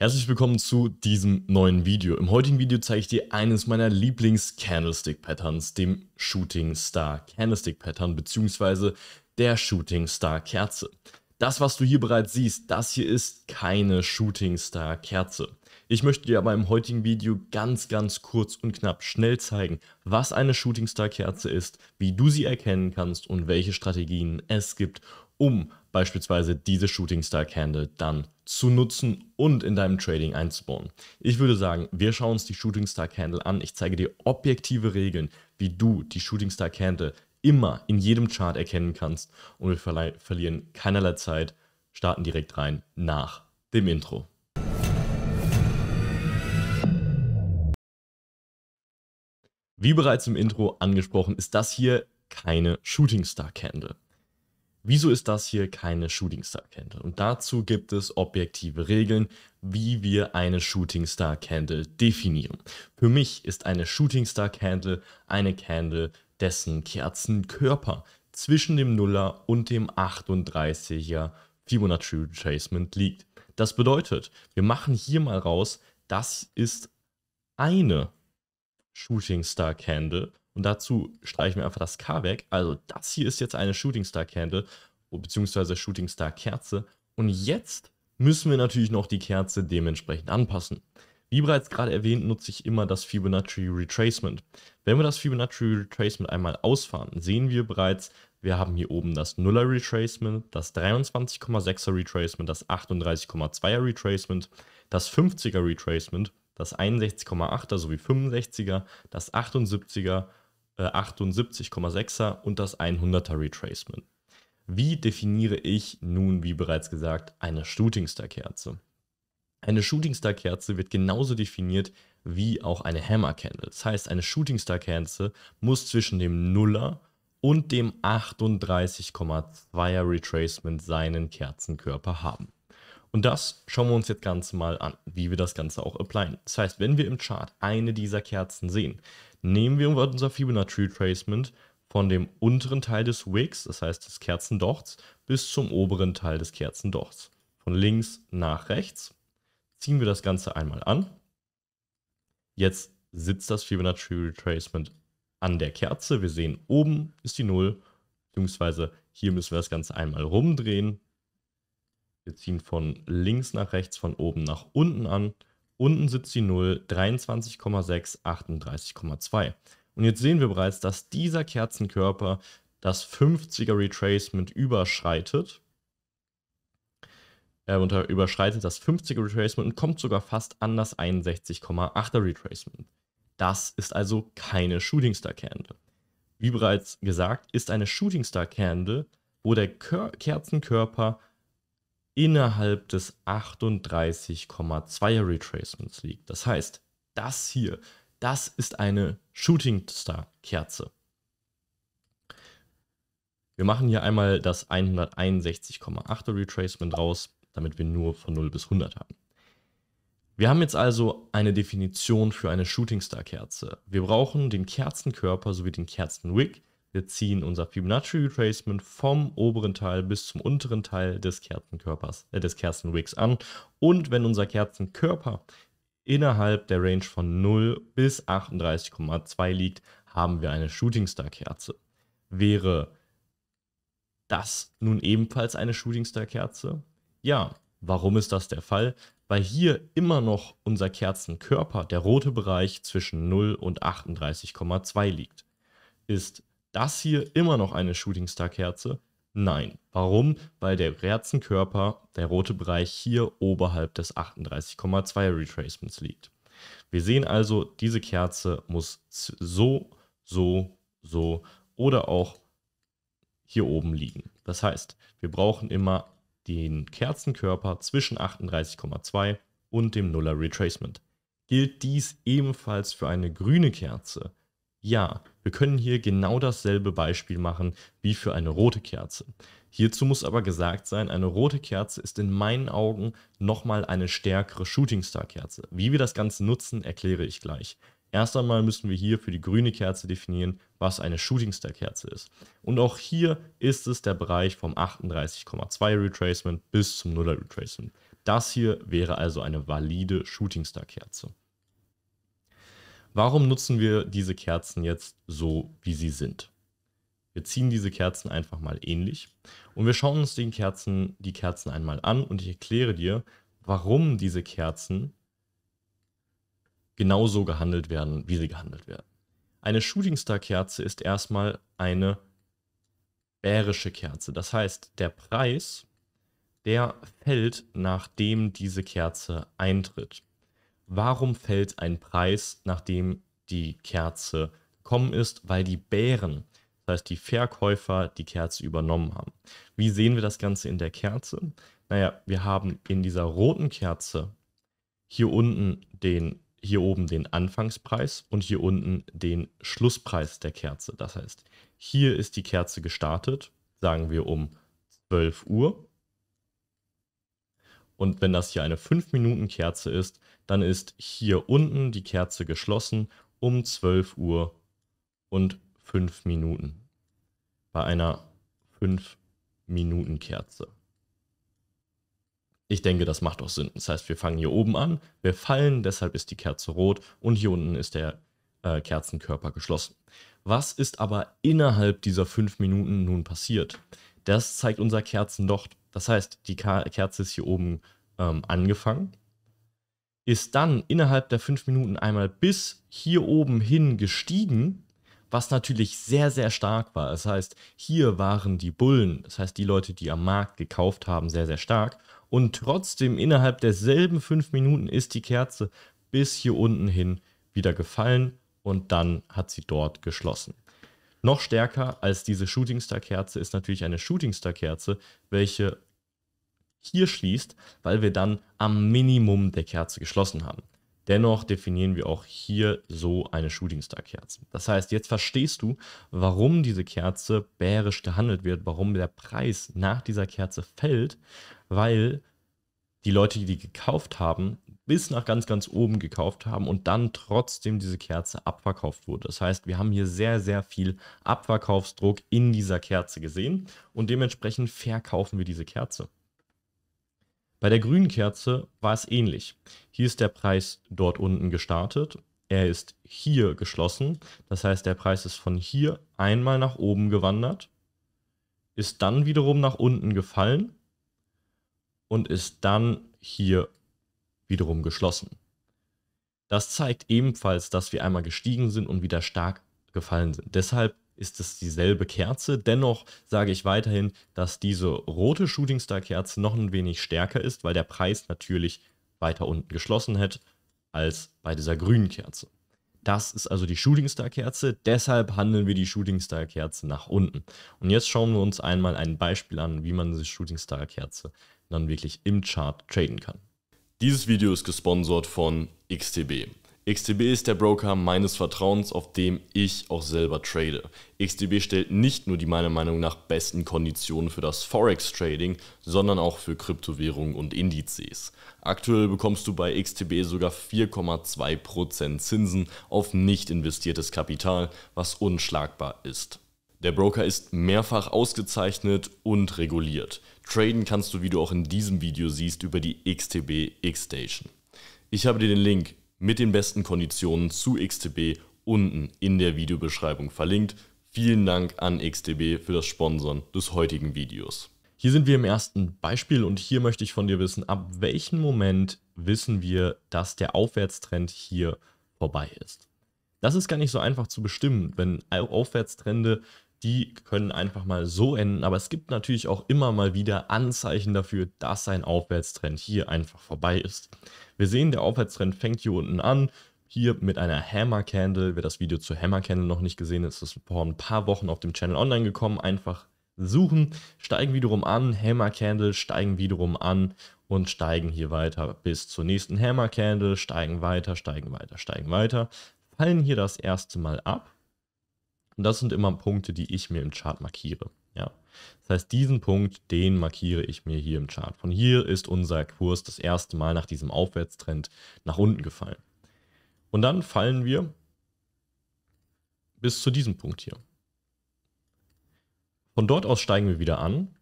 Herzlich willkommen zu diesem neuen Video. Im heutigen Video zeige ich dir eines meiner Lieblings-Candlestick-Patterns, dem Shooting Star Candlestick Pattern bzw. der Shooting Star Kerze. Das, was du hier bereits siehst, das hier ist keine Shooting Star Kerze. Ich möchte dir aber im heutigen Video ganz, ganz kurz und knapp schnell zeigen, was eine Shooting Star Kerze ist, wie du sie erkennen kannst und welche Strategien es gibt, um beispielsweise diese Shooting Star Candle dann zu nutzen und in deinem Trading einzubauen. Ich würde sagen, wir schauen uns die Shooting Star Candle an. Ich zeige dir objektive Regeln, wie du die Shooting Star Candle immer in jedem Chart erkennen kannst und wir verlieren keinerlei Zeit, starten direkt rein nach dem Intro. Wie bereits im Intro angesprochen, ist das hier keine Shooting Star Candle. Wieso ist das hier keine Shooting Star Candle? Und dazu gibt es objektive Regeln, wie wir eine Shooting Star Candle definieren. Für mich ist eine Shooting Star Candle eine Candle, dessen Kerzenkörper zwischen dem Nuller und dem 38er Fibonacci Retracement liegt. Das bedeutet, wir machen hier mal raus, das ist eine Shooting Star Candle und dazu streichen wir einfach das K weg. Also das hier ist jetzt eine Shooting Star Candle beziehungsweise Shooting Star Kerze. Und jetzt müssen wir natürlich noch die Kerze dementsprechend anpassen. Wie bereits gerade erwähnt, nutze ich immer das Fibonacci Retracement. Wenn wir das Fibonacci Retracement einmal ausfahren, sehen wir bereits, wir haben hier oben das 0er Retracement, das 23,6er Retracement, das 38,2er Retracement, das 50er Retracement, das 61,8er sowie 65er, das 78er 78,6er äh, und das 100er Retracement. Wie definiere ich nun, wie bereits gesagt, eine Shootingstar-Kerze? Eine Shootingstar-Kerze wird genauso definiert wie auch eine Hammer-Candle. Das heißt, eine Shootingstar-Kerze muss zwischen dem Nuller und dem 38,2er Retracement seinen Kerzenkörper haben. Und das schauen wir uns jetzt ganz mal an, wie wir das Ganze auch applyen. Das heißt, wenn wir im Chart eine dieser Kerzen sehen, nehmen wir unser Fibonacci Retracement von dem unteren Teil des Wicks, das heißt des Kerzendochts, bis zum oberen Teil des Kerzendochts. Von links nach rechts ziehen wir das Ganze einmal an. Jetzt sitzt das Fibonacci Retracement an der Kerze. Wir sehen, oben ist die Null, beziehungsweise hier müssen wir das Ganze einmal rumdrehen, wir ziehen von links nach rechts, von oben nach unten an. Unten sitzt die 0, 23,6, 38,2. Und jetzt sehen wir bereits, dass dieser Kerzenkörper das 50er Retracement überschreitet. Äh, unter, überschreitet das 50er Retracement und kommt sogar fast an das 61,8er Retracement. Das ist also keine Shooting Star Candle. Wie bereits gesagt, ist eine Shooting Star Candle, wo der Ker Kerzenkörper innerhalb des 38,2 Retracements liegt. Das heißt, das hier, das ist eine Shooting Star Kerze. Wir machen hier einmal das 161,8 Retracement raus, damit wir nur von 0 bis 100 haben. Wir haben jetzt also eine Definition für eine Shooting Star Kerze. Wir brauchen den Kerzenkörper sowie den Kerzenwick wir ziehen unser Fibonacci Retracement vom oberen Teil bis zum unteren Teil des Kerzenkörpers, äh, des Kerzenwigs an. Und wenn unser Kerzenkörper innerhalb der Range von 0 bis 38,2 liegt, haben wir eine Shooting Star Kerze. Wäre das nun ebenfalls eine Shooting Star Kerze? Ja, warum ist das der Fall? Weil hier immer noch unser Kerzenkörper, der rote Bereich zwischen 0 und 38,2 liegt. Ist das hier immer noch eine Shooting Star Kerze? Nein. Warum? Weil der Kerzenkörper, der rote Bereich hier oberhalb des 38,2 Retracements liegt. Wir sehen also, diese Kerze muss so, so, so oder auch hier oben liegen. Das heißt, wir brauchen immer den Kerzenkörper zwischen 38,2 und dem Nuller Retracement. Gilt dies ebenfalls für eine grüne Kerze, ja, wir können hier genau dasselbe Beispiel machen wie für eine rote Kerze. Hierzu muss aber gesagt sein, eine rote Kerze ist in meinen Augen nochmal eine stärkere Shooting Star Kerze. Wie wir das Ganze nutzen, erkläre ich gleich. Erst einmal müssen wir hier für die grüne Kerze definieren, was eine Shooting Star Kerze ist. Und auch hier ist es der Bereich vom 38,2 Retracement bis zum 0er Retracement. Das hier wäre also eine valide Shooting Star Kerze. Warum nutzen wir diese Kerzen jetzt so, wie sie sind? Wir ziehen diese Kerzen einfach mal ähnlich und wir schauen uns den Kerzen, die Kerzen einmal an und ich erkläre dir, warum diese Kerzen genauso gehandelt werden, wie sie gehandelt werden. Eine Shooting Star Kerze ist erstmal eine bärische Kerze. Das heißt, der Preis, der fällt, nachdem diese Kerze eintritt warum fällt ein Preis, nachdem die Kerze gekommen ist? Weil die Bären, das heißt die Verkäufer, die Kerze übernommen haben. Wie sehen wir das Ganze in der Kerze? Naja, wir haben in dieser roten Kerze hier unten den hier oben den Anfangspreis und hier unten den Schlusspreis der Kerze. Das heißt, hier ist die Kerze gestartet, sagen wir um 12 Uhr. Und wenn das hier eine 5-Minuten-Kerze ist, dann ist hier unten die Kerze geschlossen um 12 Uhr und 5 Minuten. Bei einer 5-Minuten-Kerze. Ich denke, das macht auch Sinn. Das heißt, wir fangen hier oben an, wir fallen, deshalb ist die Kerze rot und hier unten ist der äh, Kerzenkörper geschlossen. Was ist aber innerhalb dieser 5 Minuten nun passiert? Das zeigt unser Kerzendocht. Das heißt, die Kerze ist hier oben ähm, angefangen ist dann innerhalb der fünf Minuten einmal bis hier oben hin gestiegen, was natürlich sehr, sehr stark war. Das heißt, hier waren die Bullen, das heißt die Leute, die am Markt gekauft haben, sehr, sehr stark. Und trotzdem innerhalb derselben fünf Minuten ist die Kerze bis hier unten hin wieder gefallen und dann hat sie dort geschlossen. Noch stärker als diese Shooting Star Kerze ist natürlich eine Shooting Star Kerze, welche hier schließt, weil wir dann am Minimum der Kerze geschlossen haben. Dennoch definieren wir auch hier so eine Shooting Star Kerze. Das heißt, jetzt verstehst du, warum diese Kerze bärisch gehandelt wird, warum der Preis nach dieser Kerze fällt, weil die Leute, die, die gekauft haben, bis nach ganz, ganz oben gekauft haben und dann trotzdem diese Kerze abverkauft wurde. Das heißt, wir haben hier sehr, sehr viel Abverkaufsdruck in dieser Kerze gesehen und dementsprechend verkaufen wir diese Kerze. Bei der grünen Kerze war es ähnlich. Hier ist der Preis dort unten gestartet. Er ist hier geschlossen. Das heißt, der Preis ist von hier einmal nach oben gewandert, ist dann wiederum nach unten gefallen und ist dann hier wiederum geschlossen. Das zeigt ebenfalls, dass wir einmal gestiegen sind und wieder stark gefallen sind. Deshalb ist es dieselbe Kerze. Dennoch sage ich weiterhin, dass diese rote Shooting Star Kerze noch ein wenig stärker ist, weil der Preis natürlich weiter unten geschlossen hätte als bei dieser grünen Kerze. Das ist also die Shooting Star Kerze, deshalb handeln wir die Shooting Star Kerze nach unten. Und jetzt schauen wir uns einmal ein Beispiel an, wie man diese Shooting Star Kerze dann wirklich im Chart traden kann. Dieses Video ist gesponsert von XTB. XTB ist der Broker meines Vertrauens, auf dem ich auch selber trade. XTB stellt nicht nur die meiner Meinung nach besten Konditionen für das Forex-Trading, sondern auch für Kryptowährungen und Indizes. Aktuell bekommst du bei XTB sogar 4,2% Zinsen auf nicht investiertes Kapital, was unschlagbar ist. Der Broker ist mehrfach ausgezeichnet und reguliert. Traden kannst du, wie du auch in diesem Video siehst, über die XTB X-Station. Ich habe dir den Link mit den besten Konditionen zu XTB unten in der Videobeschreibung verlinkt. Vielen Dank an XTB für das Sponsoren des heutigen Videos. Hier sind wir im ersten Beispiel und hier möchte ich von dir wissen, ab welchem Moment wissen wir, dass der Aufwärtstrend hier vorbei ist. Das ist gar nicht so einfach zu bestimmen, wenn Aufwärtstrende die können einfach mal so enden. Aber es gibt natürlich auch immer mal wieder Anzeichen dafür, dass ein Aufwärtstrend hier einfach vorbei ist. Wir sehen, der Aufwärtstrend fängt hier unten an. Hier mit einer Hammer Candle. Wer das Video zur Hammer Candle noch nicht gesehen hat, ist vor ein paar Wochen auf dem Channel online gekommen. Einfach suchen, steigen wiederum an, Hammer Candle, steigen wiederum an und steigen hier weiter bis zur nächsten Hammer Candle, steigen weiter, steigen weiter, steigen weiter, fallen hier das erste Mal ab und das sind immer Punkte, die ich mir im Chart markiere. Ja. Das heißt, diesen Punkt, den markiere ich mir hier im Chart. Von hier ist unser Kurs das erste Mal nach diesem Aufwärtstrend nach unten gefallen. Und dann fallen wir bis zu diesem Punkt hier. Von dort aus steigen wir wieder an.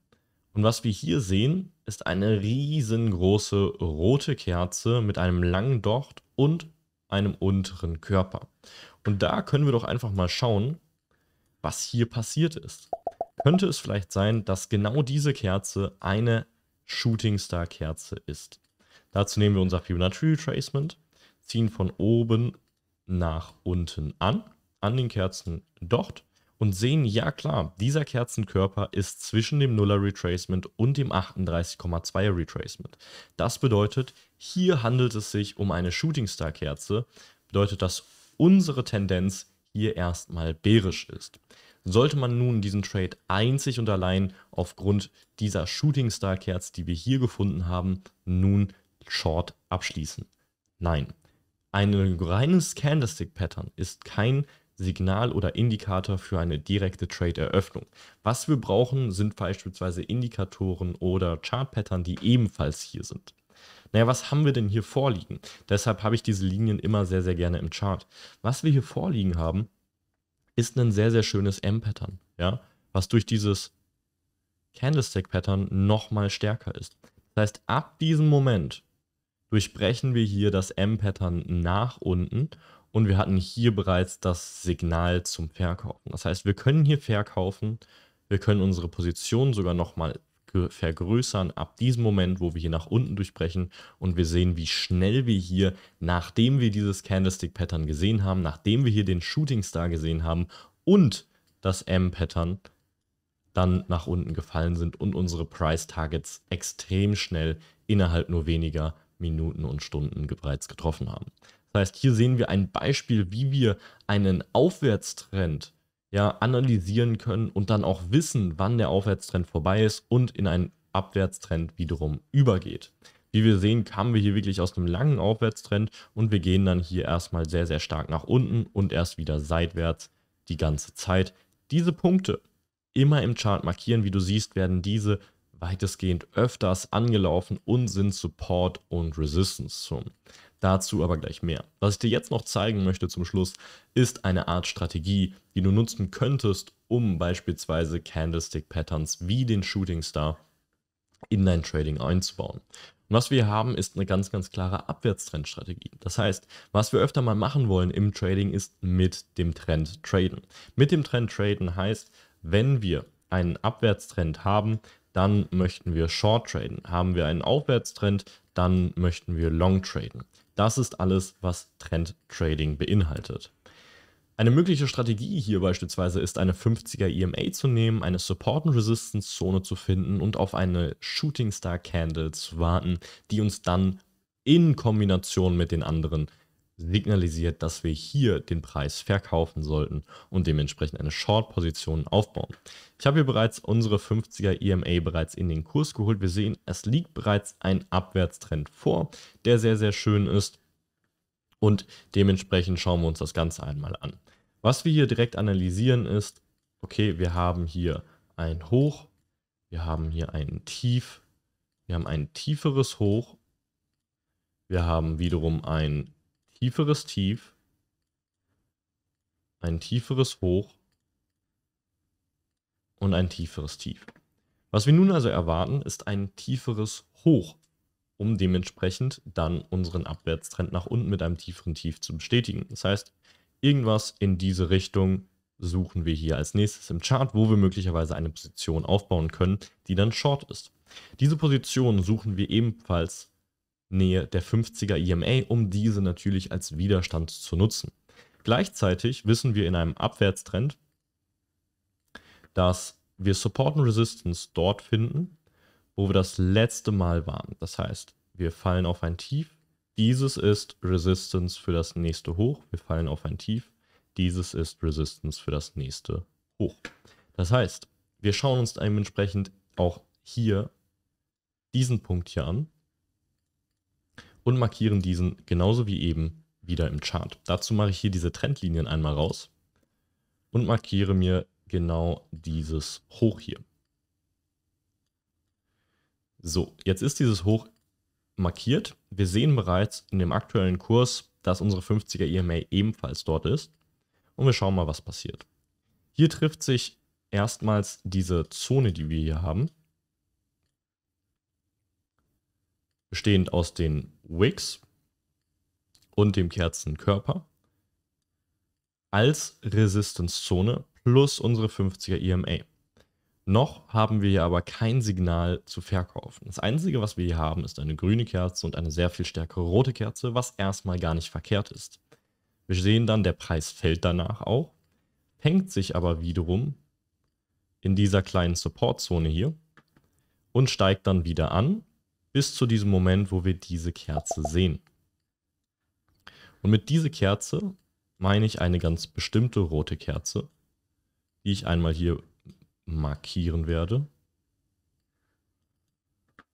Und was wir hier sehen, ist eine riesengroße rote Kerze mit einem langen Docht und einem unteren Körper. Und da können wir doch einfach mal schauen, was hier passiert ist. Könnte es vielleicht sein, dass genau diese Kerze eine Shooting Star Kerze ist? Dazu nehmen wir unser Fibonacci Retracement, ziehen von oben nach unten an, an den Kerzen dort und sehen, ja klar, dieser Kerzenkörper ist zwischen dem Nuller Retracement und dem 38,2 Retracement. Das bedeutet, hier handelt es sich um eine Shooting Star Kerze, bedeutet, dass unsere Tendenz hier erstmal bärisch ist. Sollte man nun diesen Trade einzig und allein aufgrund dieser Shooting Star Kerz, die wir hier gefunden haben, nun short abschließen? Nein. Ein reines Candlestick Pattern ist kein Signal oder Indikator für eine direkte Trade-Eröffnung. Was wir brauchen, sind beispielsweise Indikatoren oder Chart-Pattern, die ebenfalls hier sind naja, was haben wir denn hier vorliegen? Deshalb habe ich diese Linien immer sehr, sehr gerne im Chart. Was wir hier vorliegen haben, ist ein sehr, sehr schönes M-Pattern, ja, was durch dieses Candlestick-Pattern nochmal stärker ist. Das heißt, ab diesem Moment durchbrechen wir hier das M-Pattern nach unten und wir hatten hier bereits das Signal zum Verkaufen. Das heißt, wir können hier verkaufen, wir können unsere Position sogar nochmal vergrößern ab diesem Moment, wo wir hier nach unten durchbrechen und wir sehen, wie schnell wir hier, nachdem wir dieses Candlestick-Pattern gesehen haben, nachdem wir hier den Shooting Star gesehen haben und das M-Pattern, dann nach unten gefallen sind und unsere Price-Targets extrem schnell innerhalb nur weniger Minuten und Stunden bereits getroffen haben. Das heißt, hier sehen wir ein Beispiel, wie wir einen Aufwärtstrend ja, analysieren können und dann auch wissen, wann der Aufwärtstrend vorbei ist und in einen Abwärtstrend wiederum übergeht. Wie wir sehen, kamen wir hier wirklich aus einem langen Aufwärtstrend und wir gehen dann hier erstmal sehr, sehr stark nach unten und erst wieder seitwärts die ganze Zeit. Diese Punkte immer im Chart markieren, wie du siehst, werden diese weitestgehend öfters angelaufen und sind Support und Resistance Zonen. Dazu aber gleich mehr. Was ich dir jetzt noch zeigen möchte zum Schluss, ist eine Art Strategie, die du nutzen könntest, um beispielsweise Candlestick-Patterns wie den Shooting Star in dein Trading einzubauen. Und was wir haben, ist eine ganz, ganz klare Abwärtstrendstrategie. Das heißt, was wir öfter mal machen wollen im Trading, ist mit dem Trend traden. Mit dem Trend traden heißt, wenn wir einen Abwärtstrend haben, dann möchten wir Short traden. Haben wir einen Aufwärtstrend, dann möchten wir Long traden. Das ist alles, was Trend Trading beinhaltet. Eine mögliche Strategie hier beispielsweise ist, eine 50er EMA zu nehmen, eine Support- und Resistance-Zone zu finden und auf eine Shooting Star Candle zu warten, die uns dann in Kombination mit den anderen signalisiert, dass wir hier den Preis verkaufen sollten und dementsprechend eine Short-Position aufbauen. Ich habe hier bereits unsere 50er EMA bereits in den Kurs geholt. Wir sehen, es liegt bereits ein Abwärtstrend vor, der sehr, sehr schön ist. Und dementsprechend schauen wir uns das Ganze einmal an. Was wir hier direkt analysieren ist, okay, wir haben hier ein Hoch, wir haben hier ein Tief, wir haben ein tieferes Hoch, wir haben wiederum ein tieferes Tief, ein tieferes Hoch und ein tieferes Tief. Was wir nun also erwarten, ist ein tieferes Hoch, um dementsprechend dann unseren Abwärtstrend nach unten mit einem tieferen Tief zu bestätigen. Das heißt, irgendwas in diese Richtung suchen wir hier als nächstes im Chart, wo wir möglicherweise eine Position aufbauen können, die dann Short ist. Diese Position suchen wir ebenfalls Nähe der 50er EMA, um diese natürlich als Widerstand zu nutzen. Gleichzeitig wissen wir in einem Abwärtstrend, dass wir Support und Resistance dort finden, wo wir das letzte Mal waren. Das heißt, wir fallen auf ein Tief. Dieses ist Resistance für das nächste Hoch. Wir fallen auf ein Tief. Dieses ist Resistance für das nächste Hoch. Das heißt, wir schauen uns dementsprechend auch hier diesen Punkt hier an und markieren diesen genauso wie eben wieder im Chart. Dazu mache ich hier diese Trendlinien einmal raus und markiere mir genau dieses Hoch hier. So, jetzt ist dieses Hoch markiert. Wir sehen bereits in dem aktuellen Kurs, dass unsere 50er EMA ebenfalls dort ist. Und wir schauen mal, was passiert. Hier trifft sich erstmals diese Zone, die wir hier haben, bestehend aus den Wix und dem Kerzenkörper als Resistance-Zone plus unsere 50er EMA. Noch haben wir hier aber kein Signal zu verkaufen. Das Einzige, was wir hier haben, ist eine grüne Kerze und eine sehr viel stärkere rote Kerze, was erstmal gar nicht verkehrt ist. Wir sehen dann, der Preis fällt danach auch, hängt sich aber wiederum in dieser kleinen Support-Zone hier und steigt dann wieder an bis zu diesem Moment, wo wir diese Kerze sehen. Und mit dieser Kerze meine ich eine ganz bestimmte rote Kerze, die ich einmal hier markieren werde.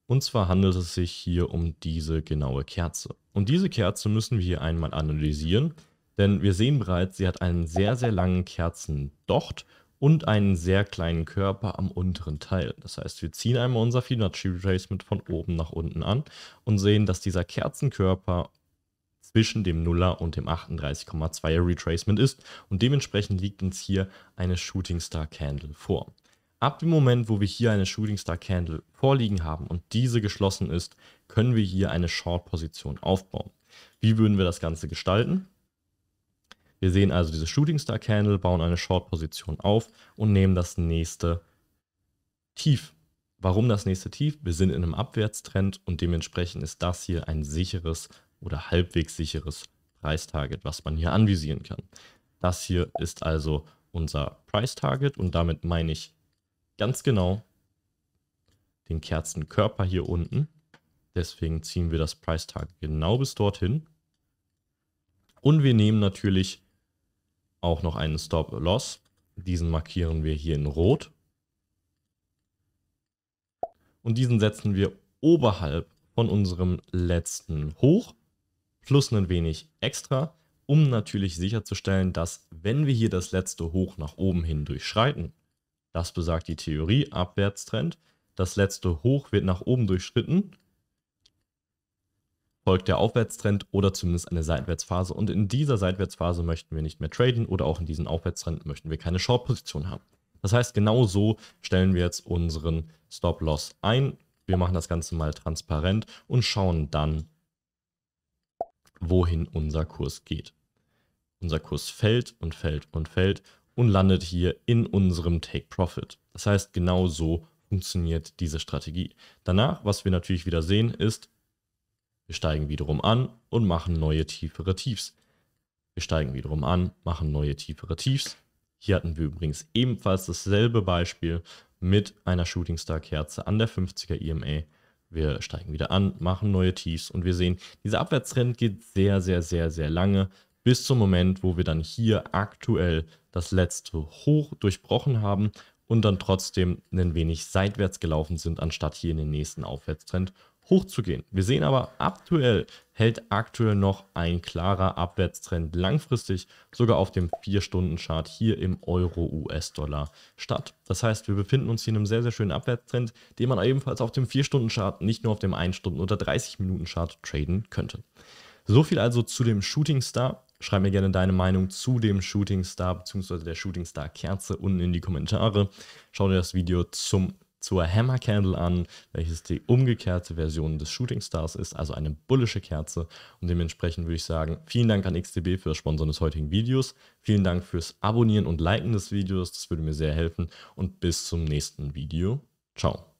Und zwar handelt es sich hier um diese genaue Kerze. Und diese Kerze müssen wir hier einmal analysieren, denn wir sehen bereits, sie hat einen sehr, sehr langen Kerzendocht und einen sehr kleinen Körper am unteren Teil. Das heißt, wir ziehen einmal unser Fibonacci Retracement von oben nach unten an und sehen, dass dieser Kerzenkörper zwischen dem Nuller und dem 38,2er Retracement ist und dementsprechend liegt uns hier eine Shooting Star Candle vor. Ab dem Moment, wo wir hier eine Shooting Star Candle vorliegen haben und diese geschlossen ist, können wir hier eine Short Position aufbauen. Wie würden wir das Ganze gestalten? Wir sehen also diese Shooting Star Candle, bauen eine Short-Position auf und nehmen das nächste Tief. Warum das nächste Tief? Wir sind in einem Abwärtstrend und dementsprechend ist das hier ein sicheres oder halbwegs sicheres Preistarget, was man hier anvisieren kann. Das hier ist also unser Preistarget und damit meine ich ganz genau den Kerzenkörper hier unten. Deswegen ziehen wir das Preistarget genau bis dorthin. Und wir nehmen natürlich auch noch einen Stop-Loss. Diesen markieren wir hier in Rot. Und diesen setzen wir oberhalb von unserem letzten Hoch plus ein wenig extra, um natürlich sicherzustellen, dass wenn wir hier das letzte Hoch nach oben hin durchschreiten, das besagt die Theorie Abwärtstrend, das letzte Hoch wird nach oben durchschritten folgt der Aufwärtstrend oder zumindest eine Seitwärtsphase. Und in dieser Seitwärtsphase möchten wir nicht mehr traden oder auch in diesem Aufwärtstrend möchten wir keine Short-Position haben. Das heißt, genau so stellen wir jetzt unseren Stop-Loss ein. Wir machen das Ganze mal transparent und schauen dann, wohin unser Kurs geht. Unser Kurs fällt und fällt und fällt und landet hier in unserem Take-Profit. Das heißt, genau so funktioniert diese Strategie. Danach, was wir natürlich wieder sehen, ist, wir steigen wiederum an und machen neue tiefere Tiefs. Wir steigen wiederum an, machen neue tiefere Tiefs. Hier hatten wir übrigens ebenfalls dasselbe Beispiel mit einer Shooting Star Kerze an der 50er EMA. Wir steigen wieder an, machen neue Tiefs und wir sehen, dieser Abwärtstrend geht sehr, sehr, sehr, sehr lange bis zum Moment, wo wir dann hier aktuell das letzte Hoch durchbrochen haben und dann trotzdem ein wenig seitwärts gelaufen sind, anstatt hier in den nächsten Aufwärtstrend hochzugehen. Wir sehen aber aktuell hält aktuell noch ein klarer Abwärtstrend langfristig sogar auf dem 4-Stunden-Chart hier im Euro-US-Dollar statt. Das heißt, wir befinden uns hier in einem sehr, sehr schönen Abwärtstrend, den man ebenfalls auf dem 4-Stunden-Chart, nicht nur auf dem 1-Stunden- oder 30-Minuten-Chart traden könnte. So viel also zu dem Shooting Star. Schreib mir gerne deine Meinung zu dem Shooting Star bzw. der Shooting Star Kerze unten in die Kommentare. Schau dir das Video zum zur Hammer Candle an, welches die umgekehrte Version des Shooting Stars ist, also eine bullische Kerze. Und dementsprechend würde ich sagen, vielen Dank an XTB für das Sponsoren des heutigen Videos. Vielen Dank fürs Abonnieren und Liken des Videos. Das würde mir sehr helfen. Und bis zum nächsten Video. Ciao.